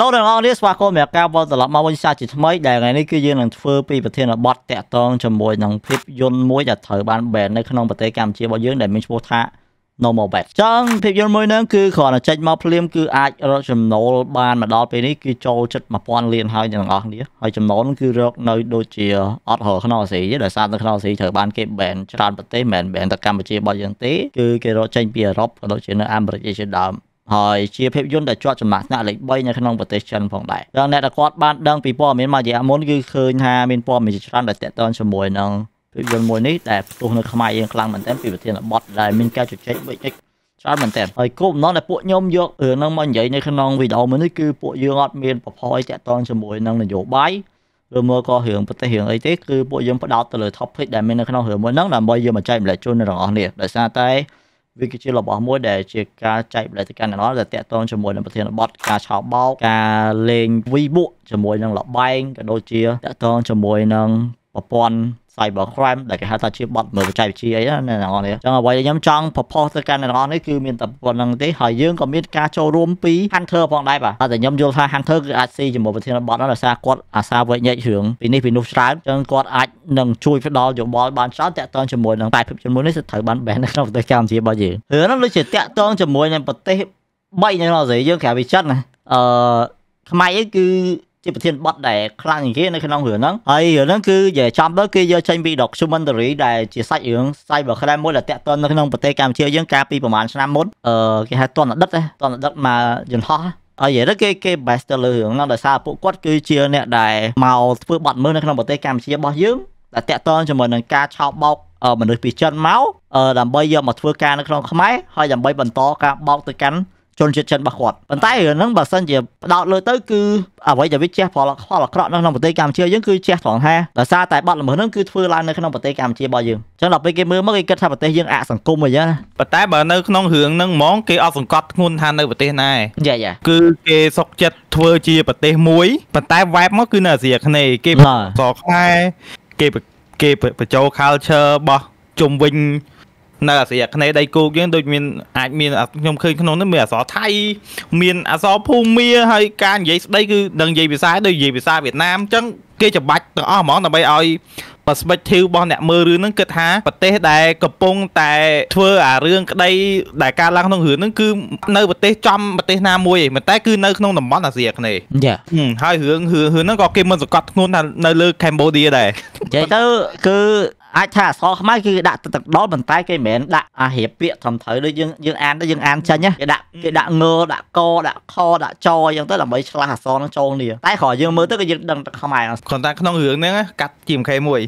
លោកទាំងអស់នេះស្វាគមន៍មកការវត្តត្រឡប់មកវិញសាជាថ្មីដែលថ្ងៃនេះគឺយើងនឹងធ្វើពីប្រធានបទតកតងជាមួយនឹងភាពយន្តមួយដែលត្រូវបាន ban នៅក្នុងប្រទេសកម្ពុជារបស់យើងដែលមានឈ្មោះថា Normal Back ចឹងភាពយន្តមួយហ្នឹងគឺគ្រាន់តែចេញមកភ្លាមគឺអាចរកចំណូលបានមកដល់ពេលនេះគឺចូលចិត្ត1000លានហើយទាំងអស់គ្នាហើយចំណូលគឺរកនៅដូចជាអត់រកក្នុងអាស៊ីទេដោយសារនៅក្នុងអាស៊ីត្រូវបានគេ ban ច្រើនប្រទេសមិនមែន ban តែកម្ពុជារបស់យើងទេគឺគេរកចេញពីអឺរ៉ុបក៏ដូចជានៅអាមេរិកជាដើមហើយជាភាពយន្តដែលជាប់ចំណាក់ថ្នាក់លេខ3នៅក្នុងប្រទេសចិនផងដែរដល់អ្នកដែលគាត់បានដឹងពីព័ត៌មានមួយរយៈមុនគឺឃើញថាមានព័ត៌មានច្រើនដែលតាក់ទងជាមួយនឹងភាពយន្តមួយនេះដែលផ្ទុះនៅខ្មែរយើងខ្លាំងមែនទែនពីប្រធានបទដែលមានការជជែកបិចច្រើនមែនតើហើយគោលបំណងដែលពួកខ្ញុំយករឿងហ្នឹងមកនិយាយនៅក្នុងវីដេអូមួយនេះគឺពួកយើងអត់មានប្រភយតាក់ទងជាមួយនឹងនយោបាយឬមកក៏រឿងប្រទេសរឿងអីទេគឺពួកយើងផ្ដោតទៅលើ topic ដែលមាននៅក្នុងរឿងមួយហ្នឹងដើម្បីយកមកចែកម្លែកជូនដល់អ្នកនរគ្នាដោយសារតែវាគឺជារបស់មួយដែលជាការចែកបលិទៅកាន់កណ្ដាលដែលតាក់ទងជាមួយនឹងប្រធានបទការឆោបោកការលេងវីបួកជាមួយនឹងលបែងក៏ដូចជាតាក់ទងជាមួយនឹងប្រព័ន្ធ cyber crime ដែលគេហៅថាជាបទមើលបច្ចេកវិទ្យាអីណាអ្នកនរនេះអញ្ចឹងអ្វីដែលខ្ញុំចង់ប្រផុសទៅកាន់អ្នកនរនេះគឺមានតែប៉ុណ្្នឹងទេហើយយើងក៏មានការចូលរួមពី Hunter ផងដែរបាទតែខ្ញុំយល់ថា Hunter គឺអាចស៊ីជាមួយប្រធានបទនោះដោយសារគាត់អាសាវែកញែករឿងពីនេះពីនោះច្រើនអញ្ចឹងគាត់អាចនឹងជួយផ្ដល់យោបល់បានច្រើនតាក់ទងជាមួយនឹងតែភាពជាមួយនេះគឺត្រូវបានបែននៅក្នុងប្រទេសកម្ពុជារបស់យើងរឿងនោះដូចជាតាក់ទងជាមួយនឹងប្រទេស3នៅនរសេយើងក្រៅវិចិត្រណាអឺខ្មែរគឺជាប្រធានបတ်ដែលខ្លាំងជាងគេនៅក្នុងរឿងហ្នឹងហើយរឿងហ្នឹងគឺនិយាយចំទៅគេយកចេញពី documentary ដែលជាសាច់រឿង cybercrime មួយដែលតាក់ទងនៅក្នុងប្រទេសកម្ពុជាយើងកាលពីប្រហែលឆ្នាំមុនអឺគេហៅតនដិតតនដិតមកយន្តហោះហើយនិយាយទៅគេគេ base ទៅលើរឿងហ្នឹងដោយសារពួកគាត់គឺជាអ្នកដែលមកធ្វើបတ်មើលនៅក្នុងប្រទេសកម្ពុជារបស់យើងដែលតាក់ទងជាមួយនឹងការឆោបបោកមនុស្សពីចិនមកដើម្បីយកមកធ្វើការនៅក្នុងខ្មែរហើយដើម្បីបន្តការបោកទៅកាន់ជនជាតិចិនរបស់គាត់ប៉ុន្តែរឿងហ្នឹងបើសិនជាផ្ដោតលើទៅគឺអ្វីដែលវាជះផលផលអាក្រក់នៅក្នុងប្រទេសកម្ពុជាយើងគឺជះត្រង់ថាដោយសារតែបទល្មើសហ្នឹងគឺធ្វើឡើងនៅក្នុងប្រទេសកម្ពុជារបស់យើងអញ្ចឹងដល់ពេលគេមើលមកគេគិតថាប្រទេសយើងអសង្គមអីចឹងប៉ុន្តែបើនៅក្នុងរឿងហ្នឹងហ្មងគេអត់សង្កត់ធ្ងន់ថានៅប្រទេសណាយ៉ាយ៉ាគឺគេសុកចិត្តធ្វើជា ប្រទេសមួយប៉ុន្តែវ៉ែបមកគឺនៅអាស៊ីអាគ្នេយ៍គេសរខ្មែរគេគេបញ្ចូល culture របស់ជុំវិញនៅអាស៊ីអាគ្នេយ៍ដីគោកយើងដូចមានអាចមានខ្ញុំឃើញក្នុងនោះមានអសរថៃមានអសរភូមា ហើយការនិយាយស្ដីគឺដឹងនិយាយភាសាដូចនិយាយភាសាវៀតណាមអញ្ចឹងគេច្បាច់ទាំងអស់ហ្មងដើម្បីឲ្យ perspective របស់អ្នកមើលរឿងហ្នឹងគិតថាប្រទេសដែលកំពុង តែធ្វើអារឿងក្តីដែលកើតឡើងក្នុងរឿងហ្នឹងគឺនៅប្រទេសចំប្រទេសណាមួយឯងតែគឺនៅក្នុងតំបន់អាស៊ីអាគ្នេយ៍យ៉ាហើយរឿងរឿងហ្នឹងក៏គេមិនសង្កត់ធ្ងន់ថានៅលើ Cambodia ដែរនិយាយទៅគឺអាចថាអសរខ្មៅគឺគេដាក់ទឹកដល់ប៉ុន្តែគេមិនមែនដាក់អារៀបពាក្យត្រឹមត្រូវដូចយើងយើងអានទៅយើងអានចាញ់គេដាក់គេដាក់ងដាក់កដាក់ខដាក់ចអញ្ចឹងទៅដើម្បីឆ្លាស់អសរនឹងចូលគ្នាតែគ្រាន់យើងមើលទៅគឺយើងដឹងតែខ្មែរគ្រាន់តែក្នុងរឿងហ្នឹងកាត់ជាមខេមួយ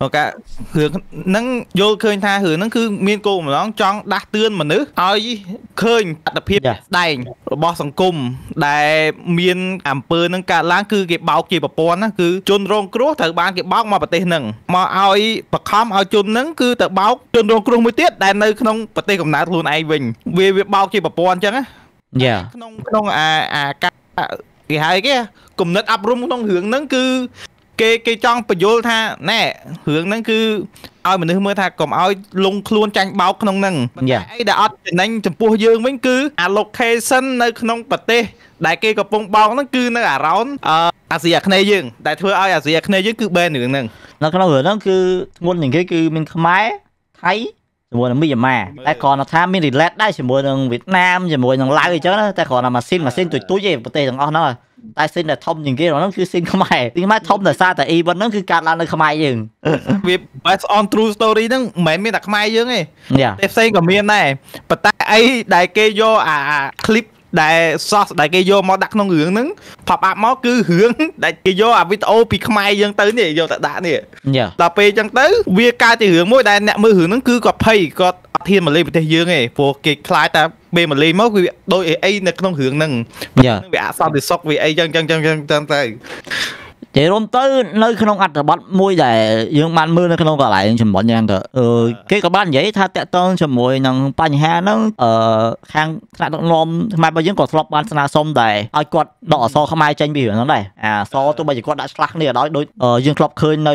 អូការឿងហ្នឹងយល់ឃើញថារឿងហ្នឹងគឺមានគោលបំណងចង់ដាស់តឿនមនុស្សឲ្យឃើញអត្តភាពស្ដែងរបស់សង្គមដែលមានអំពើនឹងកើតឡើងគឺគេបោកជាប្រព័ន្ធណាគឺជនរងគ្រោះត្រូវបានគេបោកមកប្រទេសហ្នឹងមកឲ្យបកមឲ្យជនហ្នឹងគឺទៅបោកជនរងគ្រោះមួយទៀតដែលនៅក្នុងប្រទេសកំណើតខ្លួនឯងវិញវាវាបោកជាប្រព័ន្ធអញ្ចឹងណាយ៉ាក្នុងក្នុងអាអាគេហៅគេគំនិត អប់រំក្នុងរឿងហ្នឹងគឺ គេគេចង់បញ្យល់ថាណែរឿងហ្នឹងគឺឲ្យមនុស្សមើលថាកុំឲ្យលងខ្លួនចាញ់បោកក្នុងហ្នឹងអីដែលអត់ចំណេញចំពោះយើងវិញគឺ allocation នៅក្នុងប្រទេស ដែលគេកំពុងបោកហ្នឹងគឺនៅ around អាស៊ីអាគ្នេយ៍យើងដែលធ្វើឲ្យអាស៊ីអាគ្នេយ៍យើងគឺ ban រឿងហ្នឹងនៅក្នុងរឿងហ្នឹងគឺធ្ងន់ជាងគេគឺមានខ្មែរថៃជាមួយនឹងមីយ៉ាម៉ាតែគ្រាន់តែថាមាន relate ដែរជាមួយនឹងវៀតណាមជាមួយនឹងឡាវអីចឹងតែគ្រាន់តែម៉ាស៊ីនម៉ាស៊ីនទុយទុយឯប្រទេសទាំងអស់ហ្នឹងតែស៊ីនដែលធំជាងគេហ្នឹងគឺស៊ីនខ្មែរស៊ីនខ្មែរធំដោយសារតែ event ហ្នឹងគឺកើតឡើងនៅខ្មែរយើងវា based on true story ហ្នឹងមិនមែនមានតែខ្មែរយើងទេតែផ្សេងក៏មានដែរប៉ុន្តែអីដែលគេយកអា clip ដែលសោះដែលគេយកមកដាក់ក្នុងរឿងហ្នឹង pop up មកគឺរឿងដែលគេយកអាវីដេអូពីខ្មែរយើងទៅនេះយកទៅដាក់នេះដល់ពេលអញ្ចឹងទៅវាកើតជារឿងមួយដែលអ្នកមើលរឿងហ្នឹងគឺគាត់ភ័យគាត់អត់ហ៊ានមកលេងប្រទេសយើងទេព្រោះគេខ្លាចតែពេលមកលេងមកវាដូចអីនៅក្នុងរឿងហ្នឹងវាអសន្តិសុខវាអីចឹងចឹងចឹងចឹងទៅនិយាយរួមទៅនៅក្នុងអត្ថបទមួយដែលយើងបានមើលនៅក្នុងកន្លែងចំណុចហ្នឹងក៏គេក៏បាននិយាយថាតកតងជាមួយនឹងបញ្ហាហ្នឹងអឺខាងថ្នាក់ដឹកនាំខ្មែររបស់យើងក៏ធ្លាប់បានស្នើសុំដែរឲ្យគាត់ដកអសរខ្មែរចេញពីរឿងហ្នឹងដែរអាសទោះបីជាគាត់ដាក់ឆ្លាស់គ្នាដល់ដូចយើងធ្លាប់ឃើញនៅ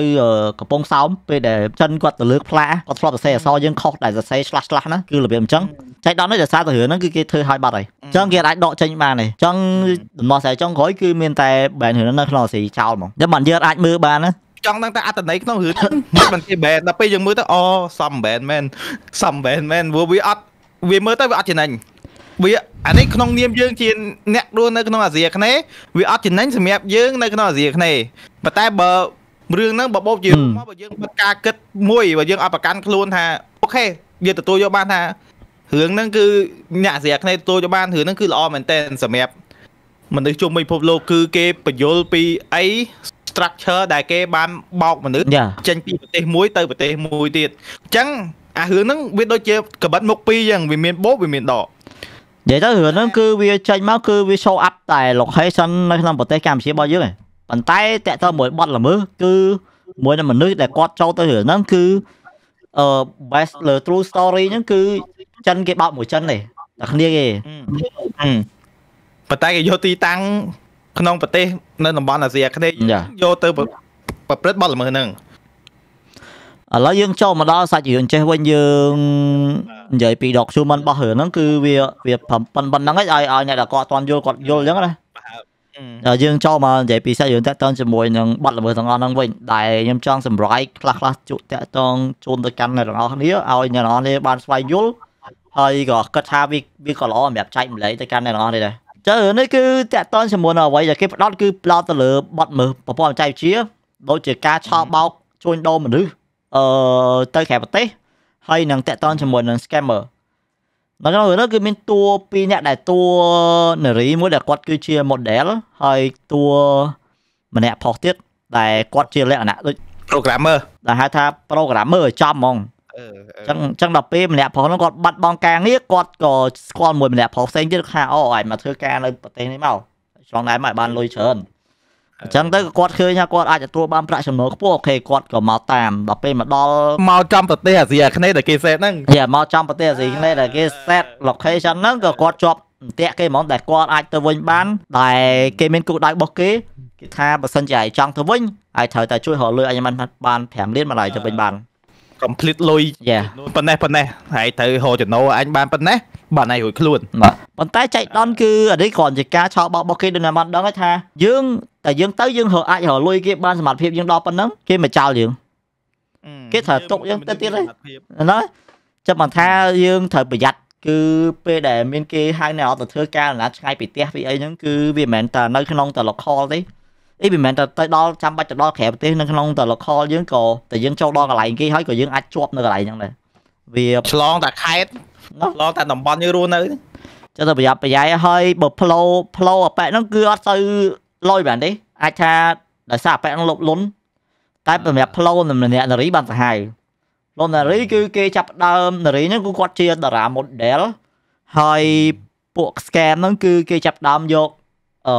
កំពង់សោមពេលដែលចិនគាត់ទៅលើកផ្លាគាត់ធ្លាប់សរសេរអសរយើងខុសដែលសរសេរឆ្លាស់ឆ្លាស់ណាគឺរបៀបអញ្ចឹងចៃដន្យនេះដោយសារតែរឿងហ្នឹងគឺគេធ្វើឲ្យបាត់ហើយចឹងគេអាចដកចេញបានទេចឹងដំណោះស្រាយចុងក្រោយគឺមានតែ ban ហ្នឹងនៅក្នុងសេរីចោលហ្មងតែមិនយើងអាចមើលបានណាចង់ដឹងតែអត្តន័យក្នុងរឿងមិនគេ ban ដល់ពេលយើងមើលទៅអូសំ ban មែនសំ ban មែនព្រោះវាអត់វាមើលទៅវាអត់ចំណេញវាអានេះក្នុងនាមយើងជាអ្នកដួលនៅក្នុងអាស៊ីអាគ្នេយ៍វាអត់ចំណេញសម្រាប់យើងនៅក្នុងអាស៊ីអាគ្នេយ៍ប៉ុន្តែបើរឿងហ្នឹងបើបោកយើងមកបើយើងបិទការគិតមួយបើយើងអត់ប្រកាន់ខ្លួនថាអូខេយើងទទួលយកបានថារឿងហ្នឹងគឺអ្នកស្រាគ្នាទទួលទៅបានរឿងហ្នឹងគឺល្អមែនតើសម្រាប់មនុស្សជុំវិញពិភពលោកគឺគេបញ្យលពីអី structure ដែលគេបានបោកមនុស្សចេញពីប្រទេសមួយទៅប្រទេសមួយទៀតអញ្ចឹងអារឿងហ្នឹងវាដូចជាកបិតមុខពីរអញ្ចឹងវាមានបោកវាមានដកនិយាយទៅរឿងហ្នឹងគឺវាចេញមកគឺវា show up តែ location នៅក្នុងប្រទេសកម្ពុជារបស់យើងឯងប៉ុន្តែតកតមួយបត់ល្មើគឺមួយនឹងមនុស្សដែលគាត់ចូលទៅរឿងហ្នឹងគឺអឺ best លើ true story ហ្នឹងគឺចិនគេបោកមួយចិនទេតែគ្នាគេប៉ុន្តែគេយកទីតាំងក្នុងប្រទេសនៅតំបន់អាស៊ីអាគ្នេយ៍យកទៅប្រព្រឹត្តបទល្មើសហ្នឹងឥឡូវយើងចូលមកដល់សាច់រឿងចេះវិញយើងនិយាយពី document របស់រឿងហ្នឹងគឺវាវាប៉ុណ្្នឹងឯងឲ្យឲ្យអ្នកដែលគាត់អត់ទាន់យល់គាត់យល់អញ្ចឹងណាយើងចូលមកនិយាយពីសាច់រឿងតាក់ទងជាមួយនឹងប័ណ្ណល្មើសទាំងអស់ហ្នឹងវិញដែលខ្ញុំចង់សម្រាយខ្លះខ្លះជក់តាក់ទងជូនទៅកាន់អ្នកទាំងអស់គ្នាឲ្យអ្នកទាំងអស់គ្នាបានស្វែងយល់ហើយក៏គិតថាវាវាក៏ល្អសម្រាប់ចែកម្លែកទៅកាន់អ្នកទាំងអស់នេះដែរចឹងនេះគឺតកតនជាមួយនឹងអ្វីដែលគេផ្ដោតគឺផ្ដោតទៅលើបត់មើលប្រព័ន្ធចែកវិជា ដូចជាការឆោបោកជួញដូរមនុស្សអឺទៅក្រៅប្រទេស ហើយនឹងតកតនជាមួយនឹង scammer នៅក្នុងនោះគឺមានតួពីរអ្នកដែលតួនារីមួយដែលគាត់គឺជា model ហើយតួម្នាក់ផុសទៀតដែលគាត់ជាលក្ខណៈដូច programmer ដែលហៅថា programmer ចំហ្មងអញ្ចឹងអញ្ចឹងដល់ពេលម្នាក់ប្រុសហ្នឹងគាត់បាត់បង់ការងារគាត់ក៏ស្គាល់មួយម្នាក់ប្រុសផ្សេងទៀតថាអូឲ្យមកធ្វើការនៅប្រទេសនេះមកឆ្លងដែរមកឲ្យបានលុយច្រើនអញ្ចឹងទៅគាត់ឃើញថាគាត់អាចទទួលបានប្រាក់ចំណូលខ្ពស់អូខេគាត់ក៏មកតាមដល់ពេលមកដល់មកចំប្រទេសអាស៊ីអាគ្នេយ៍ដែលគេសេតហ្នឹងយ៉ាមកចំប្រទេសអាស៊ីអាគ្នេយ៍ដែលគេសេត location ហ្នឹងក៏គាត់ជាប់អន្ទាក់គេហ្មងដែលគាត់អាចទៅវិញបានដែលគេមានគោលដៅរបស់គេគេថាបើសិនជាឲ្យចង់ទៅវិញឲ្យត្រូវតែជួយរកលុយឲ្យបានបាន5លានមកឡើយទៅវិញបាន complete លុយប៉ុណ្ណេះប៉ុណ្ណេះហើយត្រូវហៅចំណូលអញបានប៉ុណ្ណេះបានឯងរួចខ្លួនបាទប៉ុន្តែចៃដនគឺអនេះគ្រាន់ជាការឆោបបោករបស់គេដូចតែមិនដឹងទេថាយើងតែយើងទៅយើងរកអាចរលុយគេបានសមត្ថភាពយើងដល់ប៉ុណ្ណឹងគេមកចោលយើងគេត្រូវຕົកយើងទៅទៀតហ្នឹងចាំមកថាយើងត្រូវប្រយ័ត្នគឺពេលដែលមានគេហៅអ្នកអត់ទៅធ្វើការណាត់ឆ្ងាយពីផ្ទះពីអីហ្នឹងគឺវាមិនមែនតែនៅ ក្នុងតែ local ទេអីមិនមែនតែទៅដល់ចាំបាច់ទៅដល់ក្រៅប្រទេសនៅក្នុងតែ local យើងក៏តែយើងចូលដល់កន្លែងគេហើយក៏យើងអាចជាប់នៅកន្លែងហ្នឹងដែរវាឆ្លងតែខេតឆ្លងតែតំបន់យើងរស់នៅចាំតែប្រយ័ត្នប្រយែងហើយបើ flow flow អប៉ែហ្នឹងគឺអត់ទៅលយបានទេ អាចថាដោយសារអប៉ែហ្នឹងលុបលុនតែសម្រាប់ flow ម្នាក់នារីបានសាហាវលោកនារី គឺគេចាប់ដើមនារីហ្នឹងគឺគាត់ជាតារា model ហើយពួក scam ហ្នឹងគឺគេចាប់ដើមយកអឺ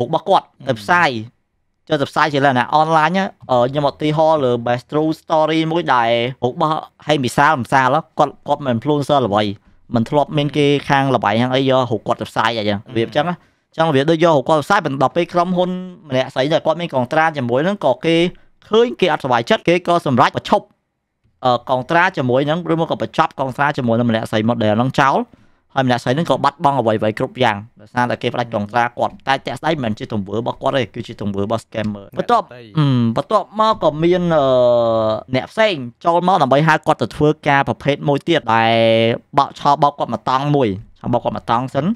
រូបរបស់គាត់ទៅផ្សាយចូលទៅផ្សាយជាលក្ខណៈអនឡាញខ្ញុំឧទាហរណ៍លើ Best True Story មួយដែលរូបរបស់ហេមីសាលម្សាលគាត់គាត់មិន influencer ល្បីមិនធ្លាប់មានគេខាងលបាយខាងអីយករូបគាត់ទៅផ្សាយអីចឹងវាអញ្ចឹងណាអញ្ចឹងវាដូចយករូបគាត់ផ្សាយប៉ុន្តែដល់ពេលក្រុមហ៊ុនម្នាក់ស្រីដែលគាត់មានកងត្រាជាមួយនឹងក៏គេឃើញគេអត់សុវ័យចិត្តគេក៏សម្រេចបញ្ឈប់កងត្រាជាមួយនឹងឬមកក៏បញ្ចប់កងត្រាជាមួយនឹងម្នាក់ស្រី model ហ្នឹងចោលហើយម្នាក់ស្រីនឹងក៏បាត់បង់អ្វីៗគ្រប់យ៉ាងដោយសារតែគេផ្ដាច់កងត្រាគាត់តែតែស្ដីមិនជាទង្វើរបស់គាត់ទេគឺជាទង្វើរបស់ scammer បន្ទាប់បន្ទាប់មកក៏មានអ្នកផ្សេងចូលមកដើម្បីហៅគាត់ទៅធ្វើការប្រភេទមួយទៀតដែលបោកឆោបោកគាត់មកតង់មួយឆោបោកគាត់មកតង់សិន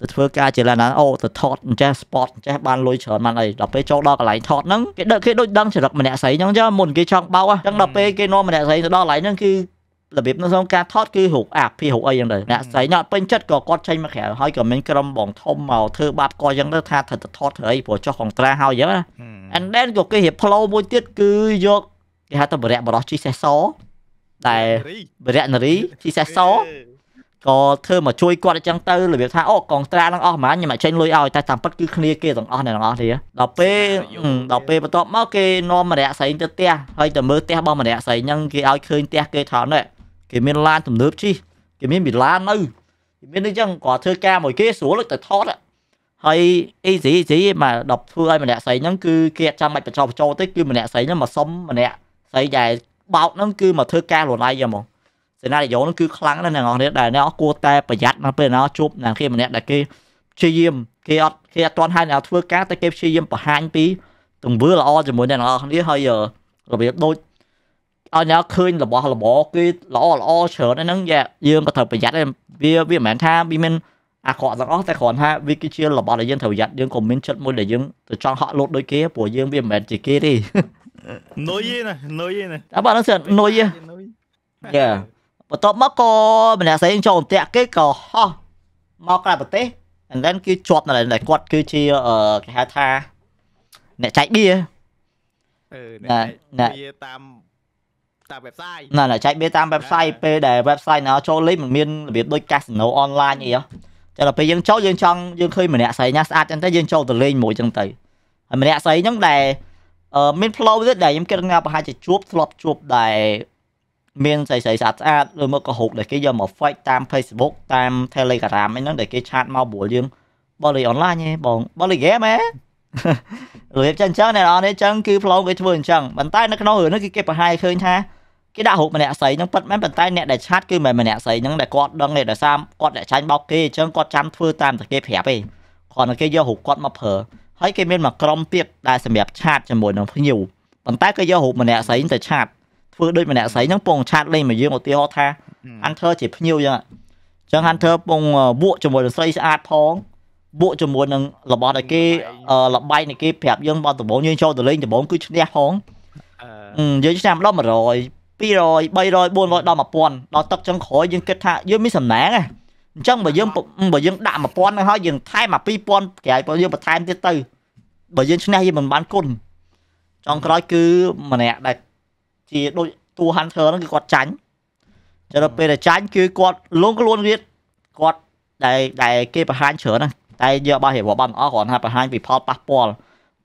ទៅធ្វើការជាឡានអូទៅថតអញ្ចេះ spot អញ្ចេះបានលុយច្រើនបានអីដល់ពេលចូលដល់កន្លែងថតហ្នឹងគេដឹកគេដូចដឹងចរិតម្នាក់ស្រីអញ្ចឹងមុនគេចង់បោកអញ្ចឹងដល់ពេលគេនាំម្នាក់ស្រីទៅដល់កន្លែងហ្នឹងគឺរបៀបនៅក្នុងការថតគឺរូបអាភិរូបអីចឹងទៅអ្នកស្រីណត់ពេញចិត្តក៏គាត់ចេញមកក្រៅហើយក៏មានក្រុមបងធំមកធ្វើបាត់ក៏ចឹងទៅថាត្រូវទៅថតធ្វើអីព្រោះចុះកងត្រាហើយចឹងណា and then ក៏គេរៀប flow មួយទៀតគឺយកគេហៅថាបរិយបរោះជីសេះសដែលបរិយនារីជីសេះសក៏ធ្វើមកជួយគាត់អញ្ចឹងទៅរបៀបថាអូកងត្រានឹងអស់ហ្មងខ្ញុំអាចចេញលុយឲ្យតែតាមពិតគឺគ្នាគេទាំងអស់អ្នកទាំងអស់នេះដល់ពេលដល់ពេលបន្ទាប់មកគេនាំម្នាក់ស្រីទៅផ្ទះហើយទៅមើលផ្ទះរបស់ម្នាក់ស្រីហ្នឹងគេឲ្យឃើញផ្ទះគេថតនេះគេមានឡានទំនើបជិះគេមានមីឡាននៅគេមានអញ្ចឹងគាត់ធ្វើការមួយគេស្រួលតែថតហើយ easy easy មកដល់ធ្វើឲ្យម្នាក់ស្រីហ្នឹងគឺគេអត់ចាំបាច់បញ្ចោបញ្ចោទេគឺម្នាក់ស្រីហ្នឹងមកសុំម្នាក់ស្រីដែលបោកហ្នឹងគឺមកធ្វើការខ្លួនឯងហ្មងសេណារីយ៉ូហ្នឹងគឺខ្លាំងណាស់អ្នកនរនេះដែលអ្នកគួរតែប្រយ័ត្នណាពេលណាជួបអ្នកគេម្នាក់ដែលគេព្យាយាមគេអត់គេអត់ទាន់ហើយអ្នកធ្វើការតែគេព្យាយាមបង្ហាញពីទង្វើល្អជាមួយអ្នកនរនេះហើយរបៀបដូចឲ្យអ្នកឃើញរបស់របរគេល្អល្អច្រើនហ្នឹងយើងក៏ត្រូវប្រយ័ត្នដែរវាវាមិនមែនថាវាមានអាក្រក់ទាំងអស់តែគ្រាន់ថាវាគឺជារបស់ដែលយើងត្រូវប្រយ័ត្នយើងក៏មានចិត្តមួយដែលយើងទៅចង់ហក់លោតដូចគេព្រោះយើងវាមិនមែនជាគេទេនុយណានុយណាអបអរសិននុយយ៉ាបន្ទាប់មកក៏ម្នាក់ស្រីចូលអន្ទាក់គេក៏ហោះមកក្រៅប្រទេស and then គឺជាប់នៅដែលគាត់គឺជាគេហៅថាអ្នកចែកបៀអឺអ្នកតាមតាម website ណាណាចែកបៀតាម website ពេលដែល website ណាចូលលេងมันមានរបៀបដូច casino online អីហ៎ចឹងដល់ពេលយើងចូលយើងចង់យើងឃើញម្នាក់ស្រីណាស្អាតចឹងទៅយើងចូលទៅលេងមួយចឹងទៅហើយម្នាក់ស្រីហ្នឹងដែលមានផ្លូវទៀតដែលខ្ញុំគិតថាប្រហែលជាជួបធ្លាប់ជួបដែលមានស្រីស្រីស្អាតស្អាតឬមកក៏ហុកដែលគេយកមក fake តាម Facebook តាម Telegram អីហ្នឹងដែលគេឆាតមកព្រោះយើងបើលេងអនឡាញហ៎បងបើលេងហ្គេមហ៎របៀបចឹងចឹងអ្នកនរនេះចឹងគឺផ្លូវគេធ្វើអញ្ចឹងប៉ុន្តែនៅក្នុងរឿងនេះគឺគេបង្ហាញឃើញថាគេដាក់រូបម្នាក់ស្រីហ្នឹងប៉ិតមែនប៉ុន្តែអ្នកដែលឆាតគឺមិនម្នាក់ស្រីហ្នឹងដែលគាត់ដឹងទេដោយសារគាត់អ្នកចាញ់បោកគេអញ្ចឹងគាត់ចាំធ្វើតាមតែគេប្រាប់ទេគាត់នឹងគេយករូបគាត់មកប្រើហើយគេមានមកក្រុមទៀតដែលសម្រាប់ឆាតជាមួយនឹងភ្ញៀវប៉ុន្តែគេយករូបម្នាក់ស្រីទៅឆាតធ្វើដូចម្នាក់ស្រីហ្នឹងពងឆាតលេងមកយើងឧទាហរណ៍ថា Hunter ជាភ្ញៀវអញ្ចឹងអញ្ចឹង Hunter ពងវក់ជាមួយនឹងស្រីស្អាតផងវក់ជាមួយនឹងរបស់ដែលគេ លបាយនៃគេប្រាប់យើងបើដំបងយើងចូលទៅលេងដំបងគឺឈ្នះផងយើងឆ្នាំ10 100 200 300 400ដល់1000ដល់ទឹកចុងក្រោយយើងគិតថាយើងមានសំណាងហ៎អញ្ចឹងបើយើងបើយើងដាក់1000ហ្នឹងហើយយើងថែមអា2000ក្រោយបើយើងបន្ថែមទៀតទៅបើយើងឈ្នះយើងមិនបានគុណចុងក្រោយគឺម្នាក់ដែលជាដូចតួ Hunter ហ្នឹងគឺគាត់ចាញ់ចឹងដល់ពេលដែលចាញ់គឺគាត់លងខ្លួនទៀតគាត់ដែលដែលគេបង្ហាញច្រើនណាស់តែយកបោះរៀបរាប់បានអស់គ្រាន់ថាបង្ហាញពីផលប៉ះពាល់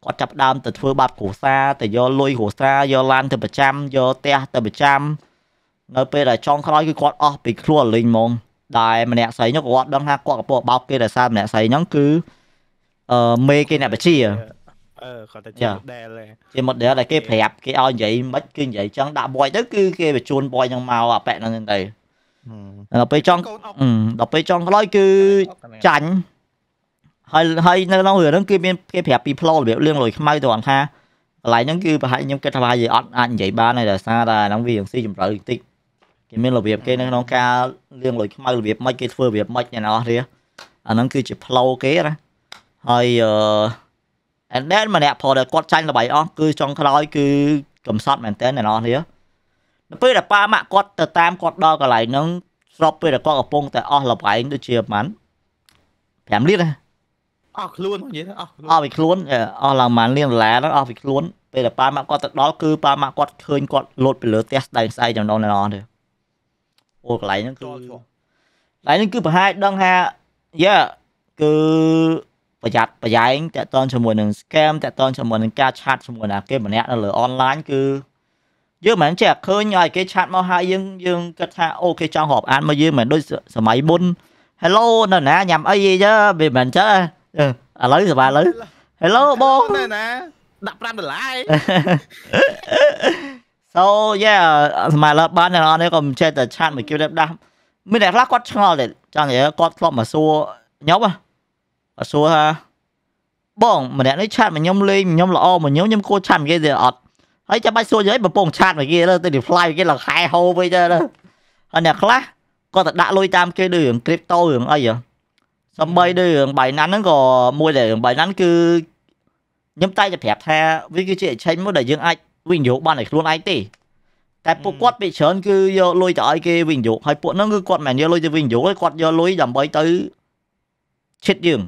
គាត់ចាប់ដើមទៅធ្វើបាបគ្រួសារទៅយកលុយគ្រួសារយកឡានទៅប្រចាំយកផ្ទះទៅប្រចាំនៅពេលដែលចង់ក្រោយគឺគាត់អស់ពីខ្លួនលេងហ្មងដែលម្នាក់ស្រីនោះគាត់ដឹងថាគាត់កំពុងបោកគេដោយសារម្នាក់ស្រីហ្នឹងគឺអឺមេគេអ្នកបជាអឺគាត់តែជា model ជា model ដែលគេប្រាប់គេឲ្យនិយាយមិនគឺនិយាយចឹងដាក់ boy ទៅគឺគេបញ្ជូន boy ហ្នឹងមកអាប៉ែហ្នឹងទៅដល់ពេលចង់ដល់ពេលចង់ក្រោយគឺចាញ់ហើយហើយនៅក្នុងរឿងហ្នឹងគឺមានគេប្រាប់ពី flow របៀបរឿងលយខ្មៅទៅអនថាកន្លែងហ្នឹងគឺប្រហែលខ្ញុំគិតថាប្រហែលយើងអត់អាចនិយាយបានទេដោយសារតែហ្នឹងវាយ៉ាងស៊ីចម្រៅបន្តិចគេមានរបៀបគេនៅក្នុងការរឿងលយខ្មៅរបៀបម៉េចគេធ្វើរបៀបម៉េចអ្នកនរអស់នេះអាហ្នឹងគឺជា flow គេណាហើយអឺ and then ម្នាក់ផលដែលគាត់ចាញ់ល្បីអស់គឺចុងក្រោយ គឺកំសត់មែនតើអ្នកនរនេះនៅពេលដែលប៉ាម៉ាក់គាត់ទៅតាមគាត់ដល់កន្លែងហ្នឹងស្របពេលដែលគាត់កំពុងតែអស់ល្បែងដូចជាប្រហែល5លីត្រណាអស់ខ្លួននិយាយអស់អស់ពីខ្លួនអស់ឡើងម៉ានលានដុល្លារហ្នឹងអស់ពីខ្លួនពេលដែលប៉ាម៉ាក់គាត់ទៅដល់គឺប៉ាម៉ាក់គាត់ឃើញគាត់លោតពីលើផ្ទះស្ដែងស្អែកចំណងណែនអស់ទេអូកន្លែងហ្នឹងគឺកន្លែងហ្នឹងគឺប្រហែលដឹងថាយ៉ាគឺប្រយ័ត្នប្រយែងតាក់ទងជាមួយនឹង scam តាក់ទងជាមួយនឹងការឆាតជាមួយណា គេម្នាក់នៅលើ online គឺយើងមិនចេះឃើញឲ្យ គេឆាតមកហើយយើងយើងគិតថាអូគេចង់រាប់អានមកយើងមិនដូចសម័យមុន Hello នៅណាញ៉ាំអីទេវាមិនចឹងអឺឥឡូវសប្បាយឥឡូវ Hello បងនៅណាដាក់5ដុល្លារ So yeah សម័យឡើបានអ្នកនរនេះក៏មិនចេះតែឆាតមួយគៀវដែរដាស់មានអ្នកខ្លះគាត់ឆ្ងល់ដែរចង់និយាយគាត់ធ្លាប់មកសួរខ្ញុំហ៎សួរថាបងម្នាក់នេះឆាតមកខ្ញុំលេងខ្ញុំល្អមកខ្ញុំខ្ញុំគួរឆាតមកគេទេអត់ហើយចាំបាច់សួរយីបំពងឆាតមកគេទៅ reply គេលខែហូវិញទៅហើយអ្នកខ្លះគាត់ទៅដាក់លុយតាម គេដូចរឿង crypto រឿងអីហ៎សំបីដូចរឿងបៃណាន់ហ្នឹងក៏មួយដែររឿងបៃណាន់គឺខ្ញុំតែจะប្រាប់ថាវាគឺជា exchange មួយដែលយើងអាចវិនិយោគបានឲ្យខ្លួនឯងទេតែពួកគាត់ពេលច្រើនគឺយកលុយទៅឲ្យគេវិនិយោគហើយពួកហ្នឹងគឺគាត់មិនយកលុយទៅវិនិយោគទេគាត់យកលុយដើម្បីទៅឈិតយើង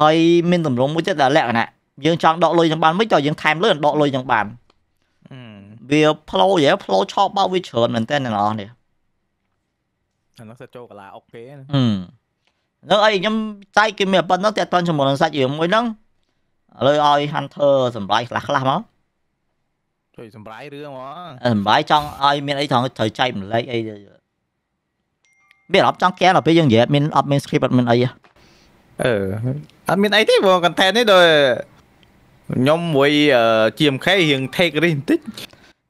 ហើយមានតម្រងមួយទៀតដែលលក្ខណៈយើងចង់ដកលុយទាំងបានមិនតើយើងថែមលុយដកលុយទាំងបានវាផ្លោយផ្លោឆោបបោកវាច្រើនមែនតើអ្នកនរនេះអានោះទៅចូលកាឡាអូខេណានៅអីខ្ញុំចែកគេមានប៉ុណ្ណឹងតែអត់តន់ជាមួយនឹងសាច់រឿងមួយហ្នឹងឥឡូវឲ្យ Hunter សម្លាយខ្លះខ្លះមកជួយសម្លាយរឿងហ្មងសម្លាយចង់ឲ្យមានអីត្រូវត្រូវចែកម្លែកអីមានអត់ចង់កែដល់ពេលយើងនិយាយអត់មានអត់មាន script អត់មានអីអឺអត់មានអីទេព្រោះ content នេះដូចខ្ញុំមួយ GMK រៀង take risk បន្តិច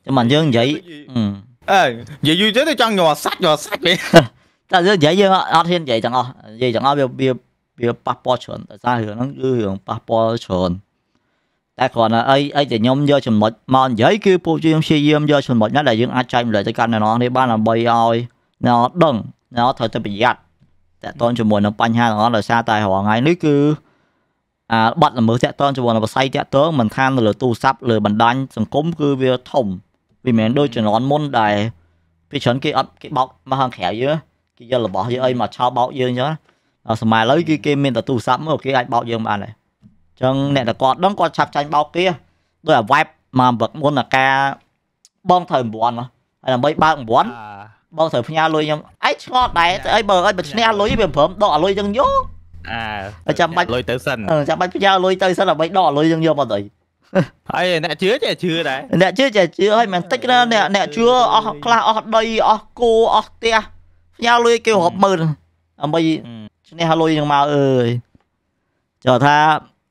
តែមិនយើងនិយាយអឺនិយាយយូរទៅចង់ញ័រសាច់ញ័រសាច់វិញ但係而家阿天就係講啊，就係講啊，要要要八波傳，三樣能要用八波傳。តែគ្រាន់តែអីអីតែខ្ញុំយកចំណុចមកនិយាយគឺពួកយើងព្យាយាមយកចំណុចណាដែលយើងអាចចែកម្លែកទៅកាន់អ្នកនរនេះបានដើម្បីឲ្យអ្នកដឹងអ្នកត្រូវតែប្រយ័ត្នតកតនជាមួយនឹងបញ្ហាទាំងអស់ដោយសារតែរងថ្ងៃនេះគឺអាបាត់ល្មើសតកតនជាមួយនឹងវិស័យតកតងមិនខានលើទូរស័ព្ទលើបណ្ដាញសង្គមគឺវាធំវាមិនដូចជំនាន់មុនដែលពីច្រើនគេអត់គេបោកមកខាងក្រៅយើគេយករបស់យើងអីមកឆោបោកយើងចឹងសម័យឥឡូវគឺគេមានតែទូរស័ព្ទមកគេអាចបោកយើងបានដែរអញ្ចឹងអ្នកដែលគាត់ដឹងគាត់ឆាប់ចាញ់បោកគេដោយអា web មកវឹកមុនអាការបងត្រូវ9ហើយដើម្បីបើក9បងត្រូវផ្ញើលុយខ្ញុំឯងឆ្ងល់ដែរអីបើអីបើឈ្នះលុយវាព្រមដកអាលុយចឹងយកអើចាំបាច់លុយទៅសិនចាំបាច់ផ្ញើលុយទៅសិនដើម្បីដកលុយយើងយកមកទៅហើយអ្នកជឿចេះជឿដែរអ្នកជឿចេះជឿហើយមិនតិចណាអ្នកអ្នកជឿអស់ខ្លះអស់ដីអស់គោអស់ផ្ទះញ៉ាលុយគេរាប់ម៉ឺនដើម្បីឈ្នះលុយនឹងមកអើយចោលថា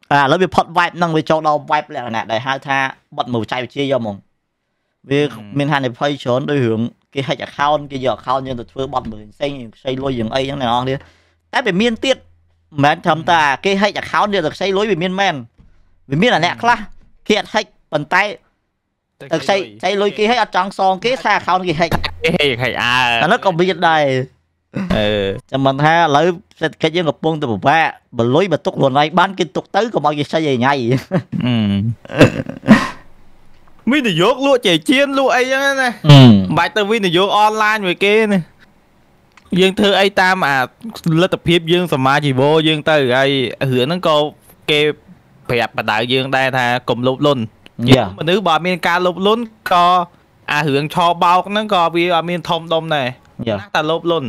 អាឥឡូវវាផុត vibe ហ្នឹងវាចូលដល់ vibe លក្ខណៈដែលហៅថាបတ်មួយចៃវិជាយកហ្មងវាមានហានិភ័យច្រើនដោយរឿងគេ hack account គេយក account យើងទៅធ្វើបတ်មួយផ្សេងខ្ចីលុយយ៉ាងអីហ្នឹងអ្នកនរគ្នាតែវាមានទៀតមិនមែនត្រឹមតែគេ hack account យកទៅខ្ចីលុយវាមានមែនវាមានអាអ្នកខ្លះគេអត់ hack ប៉ុន្តែទៅខ្ចីខ្ចីលុយគេឲ្យអត់ចង់សងគេថា account គេហិចគេហិចហិចអើអានោះក៏មានដែរអឺចាំមិនថាឥឡូវសេដ្ឋកិច្ចយើងកំពុងទៅពិបាកបលុយបើទុកខ្លួនឯងបានគេទុកទៅកុំឲ្យគេខ្ចីឲ្យញ៉ៃវិនិយោគលក់ចេជៀនលក់អីចឹងណាមិនបាច់ទៅវិនិយោគអនឡាញមួយគេណាយើងធ្វើអីតាមអាលទ្ធភាពយើងសមាជីវយើងទៅហើយរឿងហ្នឹងក៏គេប្រាប់បដៅយើងដែរថាកុំលោភលន់មនុស្សបើអត់មានការលោភលន់ក៏អារឿងឆោបោកហ្នឹងក៏វាអត់មាន ធំដុំដែរណាតែលោភលន់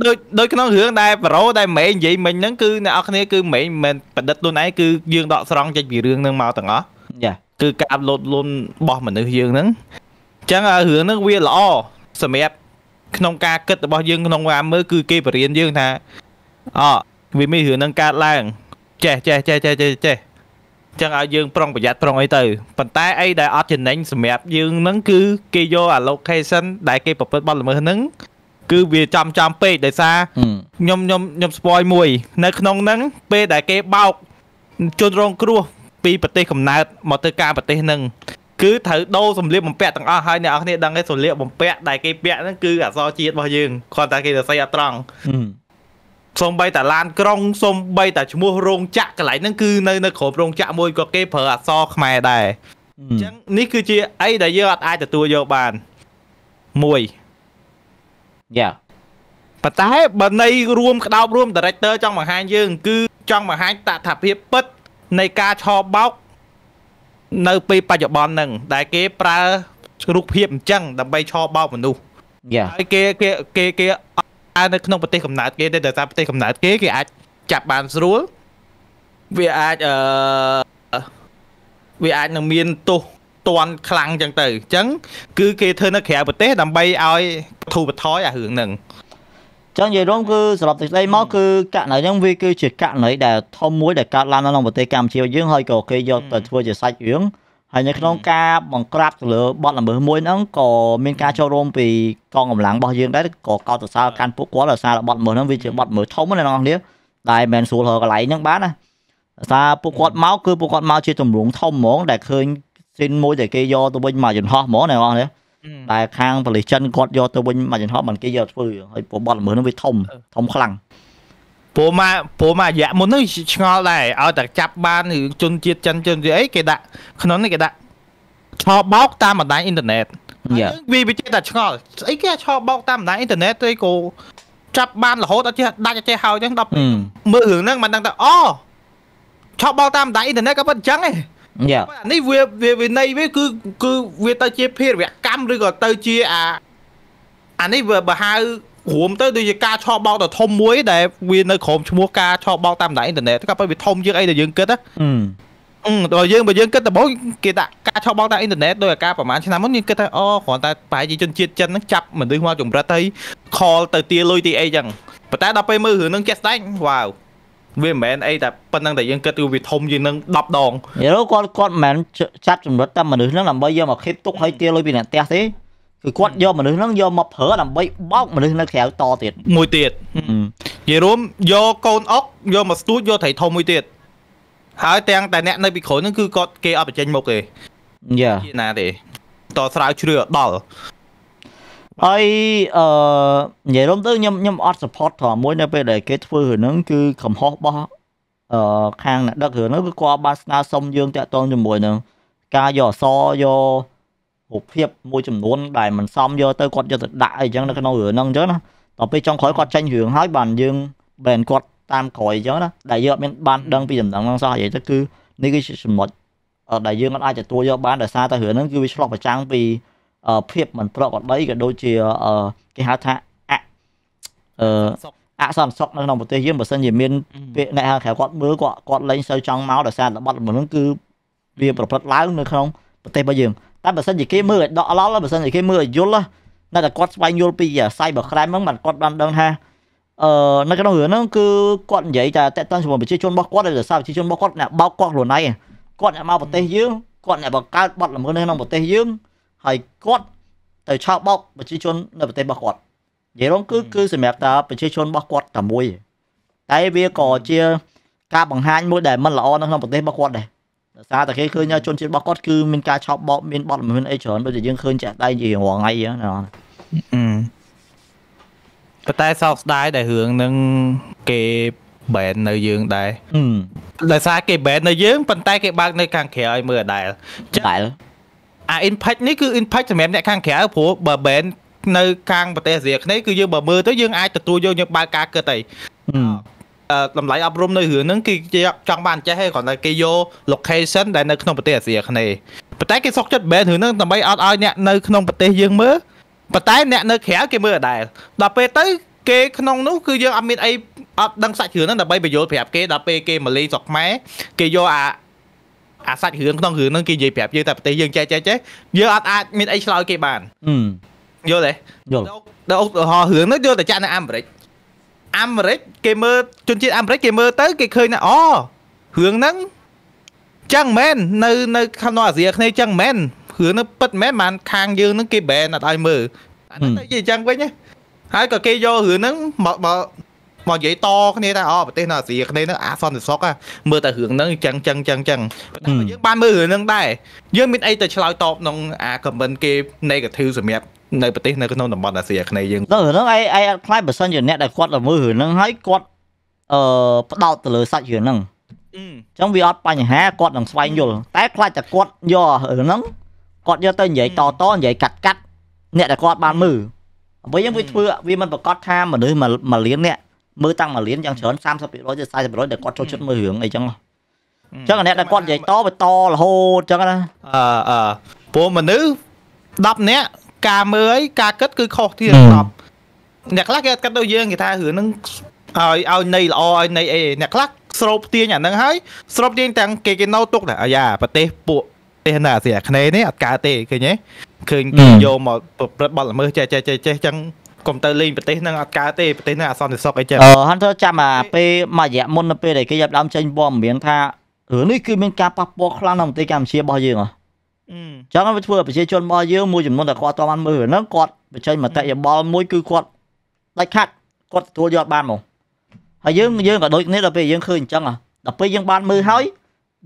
ដូចដូចក្នុងរឿងដែលប្រូដែលម៉េងនិយាយមិញហ្នឹងគឺអ្នកនរគ្នាគឺម៉េងមិនប្រឌិតខ្លួនឯងគឺយើងដកស្រង់ចេញពីរឿងហ្នឹងមកទាំងអស់យ៉ាគឺការអាប់ឡូតលុនបោះមនុស្សយើងហ្នឹងអញ្ចឹងរឿងហ្នឹងវាល្អសម្រាប់ក្នុងការគិតរបស់យើងក្នុងការមើលគឺគេបរៀនយើងថាអវាមានរឿងហ្នឹងកើតឡើង ចេះចេះចេះចេះចេះចឹងឲ្យយើងប្រុងប្រយ័ត្នប្រុងអីទៅប៉ុន្តែអីដែលអត់ចំណេញសម្រាប់យើងហ្នឹងគឺគេយក allocation ដែលគេប្រព្រឹត្តបទល្មើសហ្នឹងគឺវាចំចំពេកដោយសារខ្ញុំខ្ញុំខ្ញុំស្ពយមួយនៅក្នុងហ្នឹងពេលដែលគេបោកជនរងគ្រោះពីប្រទេសកំណើតមកទៅការប្រទេសហ្នឹងគឺត្រូវដូរសម្លៀកបំពាក់ទាំងអស់ហើយអ្នកនរគ្នាដឹងទេសម្លៀកបំពាក់ដែលគេពាក់ហ្នឹងគឺអសរជាតិរបស់យើងគ្រាន់តែគេសរសៃអត់ត្រង់សំបីតាឡានក្រុងសំបីតាឈ្មោះរោងចក្រកន្លែងហ្នឹងគឺនៅនៅក្រុមរោងចក្រមួយក៏គេប្រើអក្សរខ្មែរដែរអញ្ចឹងនេះគឺជាអីដែលយើងអាចទទួលយកបាន1យ៉ាប៉ុន្តែបើនៃរួមក្តោបរួម director ចង់បង្ហាញយើងគឺចង់បង្ហាញតថភាពពិតនៃការឆោបោកនៅពេលបច្ចុប្បន្នហ្នឹងដែលគេប្រើរូបភាពអញ្ចឹងដើម្បីឆោបោកមនុស្សយ៉ាហើយគេគេគេគេតើនៅក្នុងប្រទេសកំណើតគេទេដោយសារប្រទេសកំណើតគេគេអាចចាប់បានស្រួលវាអាចអឺវាអាចនឹងមានទោសតន់ខ្លាំងចឹងទៅអញ្ចឹងគឺគេធ្វើនៅក្រៅប្រទេស ដើម្បីឲ្យបធូរបថយអារឿងហ្នឹងចឹងនិយាយរួមគឺសរុបសេចក្តីមកគឺករណីហ្នឹងវាគឺជាករណីដែលធំមួយដែលកើតឡើងនៅក្នុងប្រទេសកម្ពុជាយើងហើយក៏គេយកទៅធ្វើជាសាច់រឿងហើយនៅក្នុងការបង្ក្រាបទៅលើបទល្មើសមួយហ្នឹងក៏មានការចូលរួមពីកងកម្លាំងរបស់យើងដែរក៏កោតសរសើរកាន់ពួកគាត់ដោយសារបទល្មើសហ្នឹងវាជាបទល្មើសធំណាស់បងប្អូនដែលមិនស្រួលហើកន្លែងហ្នឹងបានណាដោយសារពួកគាត់មកគឺពួកគាត់មកជាទម្រង់ធំហ្មងដែលឃើញស៊ីនមួយដែលគេយកទៅវិញមកយន្តហោះហ្មងណាបងប្អូនតែខាងប៉ូលីសចិនគាត់យកទៅវិញមកយន្តហោះមិនគេយកធ្វើហើយពួកបទល្មើសហ្នឹងវាធំធំខ្លាំងព្រោះមកព្រោះមករយៈមុនហ្នឹងឆ្ងល់ដែរឲ្យតែចាប់បានរឿងជនជាតិចិនជនជាតិអីគេដាក់ក្នុងនេះគេដាក់ឆោបោកតាមបណ្ដាញអ៊ីនធឺណិតវាវាចេះតែឆ្ងល់ស្អីគេឆោបោកតាមបណ្ដាញអ៊ីនធឺណិតទេគោចាប់បានរហូតអត់ចេះដាច់អត់ចេះហើយចឹងដល់មើលរឿងហ្នឹងមិនដឹងថាអូឆោបោកតាមបណ្ដាញអ៊ីនធឺណិតក៏ប៉ុតចឹងឯងយ៉ានេះវាវានៃវាគឺគឺវាទៅជាភារវកម្មឬក៏ទៅជាអាអានេះវាបើហៅរួមទៅដូចជាការឆោបបោកដ៏ធំមួយដែលវានៅក្រោមឈ្មោះការឆោបបោកតាមបណ្ដាញអ៊ីនធឺណិតក៏ប៉ុន្តែវាធំយើងអីដែលយើងគិតណាអឺដល់យើងបើយើងគិតដំបូងគេដាក់ការឆោបបោកតាមអ៊ីនធឺណិតដោយអាការប្រហែលឆ្នាំមុនយើងគិតថាអូគ្រាន់តែប្រហែលជាជនជាតិចិនហ្នឹងចាប់មនុស្សមកចម្រិតហើយ call ទៅទាលុយទីអីចឹងប៉ុន្តែដល់ពេលមើលរឿងហ្នឹងចេះស្ដែងវ៉ាវវាមិនមែនអីតែប៉ុណ្ណឹងតែយើងគិតគឺវាធំជាងនឹង10ដងយល់គាត់គាត់មិនមែនចាប់ចម្រិតតែមនុស្សហ្នឹងដើម្បីយកមកខិតទុកឲ្យទាលុយពីអ្នកផ្ទះទេគឺគាត់យកមនុស្សហ្នឹងយកមកប្រើដើម្បីបោកមនុស្សនៅក្រៅតទៀតមួយទៀតនិយាយរួមយកកូនអុកយកមកស្ទូចយកត្រីធំមួយទៀតហើយទាំងតែអ្នកនៅពីក្រោយហ្នឹងគឺគាត់គេអត់បញ្ចេញមកទេយ៉ាជាណាទេតស្រាវជ្រាវដល់ហើយអឺនិយាយរួមទៅខ្ញុំខ្ញុំអត់ support ត្រង់មួយនៅ ពេលដែលគេធ្វើហ្នឹងគឺ កំហុសរបស់អឺខាងអ្នកដឹករឿងហ្នឹងគឺគាត់បានស្នើសុំយើងតាក់ទងជាមួយ នឹង ការយកអសយករូបភាពមួយចំនួនដែលមិនសមយកទៅគាត់យកទៅដាក់អីចឹងនៅក្នុងរឿងហ្នឹងអញ្ចឹងណាដល់ពេលចុងក្រោយគាត់ចេញរឿងហើយបានយើងបែនគាត់តាមក្រោយអញ្ចឹងណាដែលយើងអត់មានបានដឹងពីដំណឹងហ្នឹងសោះនិយាយទៅគឺនេះគឺជាចំណុចដែលយើងអាចទទួលយកបានដោយសារតែរឿងហ្នឹងគឺវាឆ្លុះប្រចាំងពីភាពមិនប្រក្រតីក៏ដូចជាគេហៅថាអអអសន្តិសុខនៅក្នុងប្រទេសយើងបើសិនជាមានពាក្យអ្នកហៅក្រៅគាត់មើលគាត់គាត់លែងសូវចង់មកដោយសាររបបរបស់ហ្នឹងគឺវាប្រព្រឹត្តឡើងនៅក្នុងប្រទេសរបស់យើងតែបើសិនជាគេមើលឲ្យដកឡល់បើសិនជាគេមើលឲ្យយល់ណាតែគាត់ស្វែងយល់ពី cyber crime ហ្នឹងបានគាត់បានដឹងថាអឺនៅក្នុងរឿងហ្នឹងគឺគាត់និយាយតែតេតឹងជាមួយប្រជាជនរបស់គាត់ឬសារប្រជាជនរបស់គាត់អ្នកបោកគាត់ខ្លួនឯងគាត់អ្នកមកប្រទេសយើងគាត់អ្នកបង្កើតបទល្មើសនៅក្នុងប្រទេសយើងហើយគាត់ទៅឆោបបោកប្រជាជននៅប្រទេសរបស់គាត់និយាយរងគឺគឺសម្រាប់តាប្រជាជនរបស់គាត់តែមួយតែវាក៏ជាការបង្ហាញមួយដែលមិនល្អនៅក្នុងប្រទេសរបស់គាត់ដែរដោយសារតែគេឃើញថាជនជាតិរបស់គាត់គឺមានការឆោបបោកមានបទល្មើសអីច្រើនដូចតែយើងឃើញចាក់ដៃជារាល់ថ្ងៃហ្នឹងណាប៉ុន្តែសោកស្ដាយដែលរឿងហ្នឹងគេ ban នៅយើងដែរដោយសារគេ ban នៅយើងប៉ុន្តែគេបើកនៅខាងក្រៅឲ្យមើលដែរដែរអា impact នេះគឺ impact សម្រាប់អ្នកខាងក្រៅព្រោះបើ ban នៅខាងប្រទេសអាស៊ីអាគ្នេយ៍គឺយើងបើមើលទៅយើងអាចទទួលយកយើងបើកការគិតអីតម្លៃអប់រំនៅរឿងហ្នឹងគឺចង់បានចេះទេគ្រាន់តែគេយក location ដែលនៅក្នុងប្រទេសអាស៊ីអាគ្នេយ៍ប៉ុន្តែគេសុកចិត្ត ban រឿងហ្នឹងដើម្បីអត់ឲ្យអ្នកនៅក្នុងប្រទេសយើងមើលប៉ុន្តែអ្នកនៅក្រៅគេមើលដដែលដល់ពេលទៅគេក្នុងនោះគឺយើងអត់មានអីអត់ដឹងសាច់រឿងហ្នឹងដើម្បីបញ្យល់ប្រាប់គេដល់ពេលគេមកលេងស្រុកខ្មែរគេយកអាអាសាច់រឿងក្នុងរឿងហ្នឹងគេនិយាយប្រាប់យើងតែប្រទេសយើងចេះចេះចេះយើងអត់អាចមានអីឆ្លើយគេបានយល់ទេយល់ដល់ឧទាហរណ៍រឿងហ្នឹងយកទៅចាក់នៅអាមេរិកអាមេរិកគេមើលជនជាតិអាមេរិកគេមើលទៅគេឃើញថាអូរឿងហ្នឹងចឹងមែននៅនៅក្នុងអាស៊ីអាគ្នេយ៍ចឹងមែនរឿងហ្នឹងពិតមែនបានខាងយើងហ្នឹងគេ ban អត់ឲ្យមើលអាហ្នឹងទៅនិយាយចឹងវិញហើយក៏គេយករឿងហ្នឹងមកមកមកនិយាយតគ្នាថាអូប្រទេសនៅអាស៊ីអាគ្នេយ៍ហ្នឹងអាសន្តិសុខមើលតែរឿងហ្នឹងចឹងចឹងចឹងចឹងយើងបានមើលរឿងហ្នឹងដែរយើងមានអីទៅឆ្លើយតបក្នុងអា comment គេ negative សម្រាប់នៅប្រទេសនៅក្នុងតំបន់អាស៊ីអាគ្នេយ៍យើងទៅហ្នឹងឯងឯងអត់ខ្លាចបើសិនជាអ្នកដែលគាត់ល្មើសរឿងហ្នឹងហើយគាត់អឺផ្ដោតទៅលើសាច់រឿងហ្នឹងអញ្ចឹងវាអត់បញ្ហាគាត់នឹងស្វែងយល់តែខ្លាចតែគាត់យករឿងហ្នឹងគាត់យកទៅនិយាយតតនិយាយកាត់កាត់អ្នកដែលគាត់បានមើលអ្វីហ្នឹងវាធ្វើវាមិនប្រកាសថាមនុស្សមួយលានអ្នកមើលតាំងមួយលានយ៉ាងច្រើន30%ទៅ40%ដែលគាត់ចូលចិត្តមើលរឿងអីចឹងអញ្ចឹងអ្នកដែលគាត់និយាយតវាតរហូតអញ្ចឹងណាអឺអឺពួកមនុស្ស10នាក់ការមើលការគិតគឺខុសទៀតស្បអ្នកខ្លះគេអត់គិតដូចយើងគេថារឿងហ្នឹងឲ្យឲ្យនៃល្អឲ្យនៃអីអ្នកខ្លះស្រូបទាញអាហ្នឹងហើយស្រូបទាញទាំងគេគេនៅទុកដែរអាយ៉ាប្រទេសពួកប្រទេសនៅអាស៊ីអាគ្នេយ៍នេះអត់កើតទេឃើញទេឃើញគេយកមកប្រព្រឹត្តបទល្មើសចេះចេះចេះចេះចឹងកុំទៅលេងប្រទេសហ្នឹងអត់កើតទេប្រទេសហ្នឹងអសន្តិសុខអីចឹងអឺហាន់ទៅចាំអាពេលមួយរយៈមុនទៅពេលដែលគេចាប់ដើមចេញព័ត៌មានថារឿងនេះគឺមានការប៉ះពាល់ខ្លាំងដល់ប្រទេសកម្ពុជារបស់យើងហ៎ចឹងវាធ្វើឲ្យប្រជាជនរបស់យើងមួយចំនួនតែគាត់តាមបានមើលហ្នឹងគាត់បញ្ចេញមតិយោបល់មួយគឺគាត់ដាច់ខាត់គាត់ទទួលយកបានមកហើយយើងយើងក៏ដូចគ្នាដល់ពេលយើងឃើញអញ្ចឹងដល់ពេលយើងបានមើលហើយ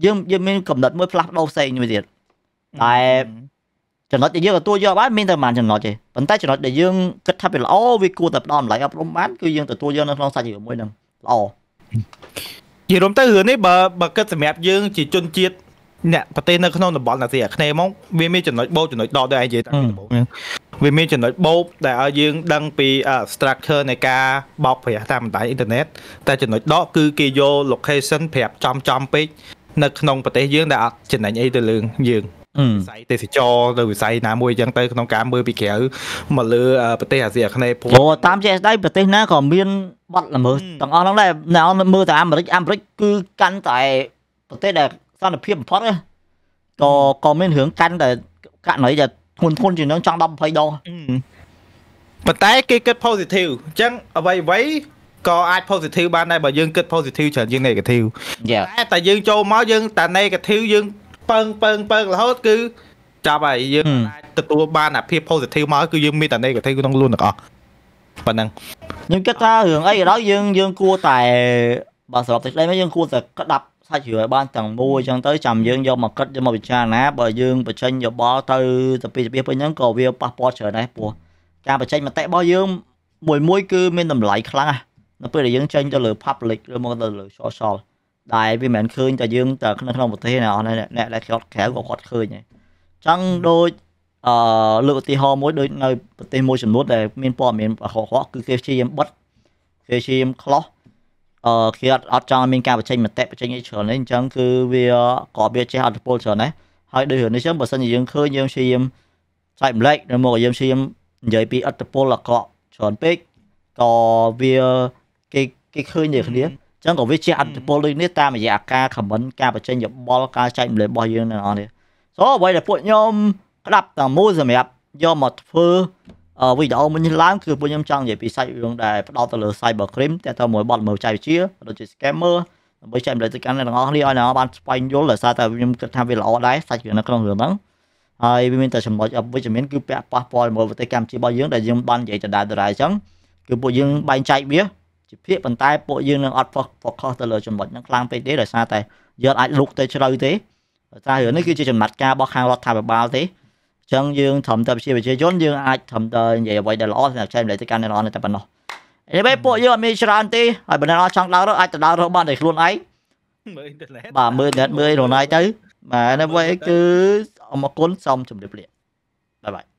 យើងយើងមានកំណត់មួយផ្លាស់ប្ដូរផ្សេងមួយទៀតតែចំណុចដែលយើងទទួលយកបានមានតែប៉ុន្មានចំណុចទេប៉ុន្តែចំណុចដែលយើងគិតថាវាល្អវាគួរតែផ្ដល់តម្លៃអប់រំបានគឺយើងទទួលយកនៅក្នុងសាច់ជាមួយនឹងល្អជារួមទៅរឿងនេះបើបើគិតសម្រាប់យើងជាជនជាតិអ្នកប្រទេសនៅក្នុងតំបន់អាស៊ីអាគ្នេយ៍មកវាមានចំណុចបូកចំណុចដកដូចឯងនិយាយតាំងពីដំបូងវាមានចំណុចបូកដែលឲ្យយើង ដឹងពី structure នៃការបោកប្រាស់តាមបណ្ដាញអ៊ីនធឺណិតតែចំណុចដកគឺគេយក location ប្រាប់ចំចំពេកនៅក្នុងប្រទេសយើងដែលអត់ចំណេញអីទៅលើយើងវិស័យទេសចរទៅវិស័យណាមួយអញ្ចឹងទៅក្នុងការមើលពីក្រៅមកលើប្រទេសអាស៊ីអាគ្នេយ៍ព្រោះតាមជាក់ស្ដែងប្រទេសណាក៏មានបទល្មើសទាំងអស់ហ្នឹងដែរអ្នកមើលតែអាមេរិកអាមេរិក គឺកាន់តែប្រទេសដែលសន្តិភាពបំផុតក៏ក៏មានរឿងកាន់តែករណីដែលធ្ងន់ធ្ងរជាងនឹងចង់10 20ដងប៉ុន្តែគេគិត positive អញ្ចឹងអ្វីអ្វីក៏អាច positive បានដែរបើយើងគិត positive ច្រើនជាង negative តែតែយើង ចូលមកយើង តែ negative យើងពឹងពឹងពឹងរហូត គឺចាប់ហើយយើងអាចទទួលបានអាភាព positive មកគឺយើងមានតែ negative ក្នុងខ្លួនទាំងអស់ប៉ុណ្ណឹងខ្ញុំគិតថារឿងអីដល់យើងយើងគួរតែបើសរុបតែក្តីមកយើងគួរតែក្តាប់សាច់ជ្រឿឲ្យបានទាំងមួយអញ្ចឹងទៅចាំយើងយកមកគិតយកមកពិចារណាបើយើងបញ្ចេញយោបល់ទៅទៅ ពីពីពេញហ្នឹងក៏វាប៉ះពាល់ច្រើនដែរព្រោះការបញ្ចេញមតិរបស់យើង មួយមួយគឺមានតម្លៃ ខ្លាំងណាស់នៅពេលដែលយើងចេញទៅលើ public ឬមកទៅលើ social ដែលវាមិនមែនឃើញតែយើងតែក្នុងក្នុងប្រទេសណាអស់អ្នកដែលខ្ញុំក្រៅក៏គាត់ឃើញដែរអញ្ចឹងដូចអឺលើកឧទាហរណ៍មួយដូចនៅប្រទេសមួយចំនួនដែលមានព័ត៌មានអខុសៗគឺគេព្យាយាមបិទគេព្យាយាម close អឺគេអត់អត់ចង់មានការបញ្ចេញមតិបញ្ចេញអីច្រើនទេអញ្ចឹងគឺវាក៏វាចេះអត្តពលច្រើនដែរហើយដូចរឿងនេះចឹងបើសិនជាយើងឃើញយើងព្យាយាមចែកម្លែកឬមកយើងព្យាយាមនិយាយពីអត្តពលអាក្រក់ច្រើនពេកក៏វាគេគេឃើញដូចគ្នាអញ្ចឹងក៏វាជាអត្តពលដូចនេះតាមរយៈការ comment ការបញ្ចេញយោបល់ការចែកម្លែករបស់យើងទាំងអស់នេះសូអ្វីដែលពួកខ្ញុំក្តាប់តាមូលសម្រាប់យកមកធ្វើវីដេអូមិញឡើងគឺពួកខ្ញុំចង់និយាយពីសាច់រឿងដែលផ្ដោតទៅលើ cyber crime តែទៅមួយបទមើលចៃវិជាដូចជា scammer ដើម្បីចែករំលែកទៅកាន់អ្នកទាំងអស់គ្នាឲ្យអ្នកបានស្វែងយល់ដោយសារតែខ្ញុំគិតថាវាល្អដែរសាច់រឿងនៅក្នុងរឿងហ្នឹងហើយវាមានតែចំណុចវិជ្ជមានគឺពាក់ប៉ះពាល់មកប្រទេសកម្ពុជារបស់យើងដែលយើងបាននិយាយដដែលដដែលអញ្ចឹងគឺពួកយើងបែងចែកវាជាភាគប៉ុន្តែពួកយើងនឹងអត់ focus ទៅលើចំណុចហ្នឹងខ្លាំងពេកទេដោយសារតែយើងអាចលុកទៅជ្រៅទេតែរឿងនេះគឺជាចំណាត់ការរបស់ខាងរដ្ឋាភិបាលទេចឹងយើងធំតើប្រជាជនយើងអាចធំតើនិយាយអ្វីដែលល្អសម្រាប់ចែករំលែកទៅកាន់អ្នកនរតែប៉ុណ្ណោះនេះពេលពួកយើងអត់មានច្រើនទេហើយបើអ្នកនរចង់ដើររកអាចទៅដើររកបានដោយខ្លួនឯងមើលអ៊ីនធឺណិតបាទមើលអ៊ីនធឺណិតមើលរ៉ូណាយទៅបាទនេះវិញគឺអរគុណសូមជម្រាបលាបាយបាយ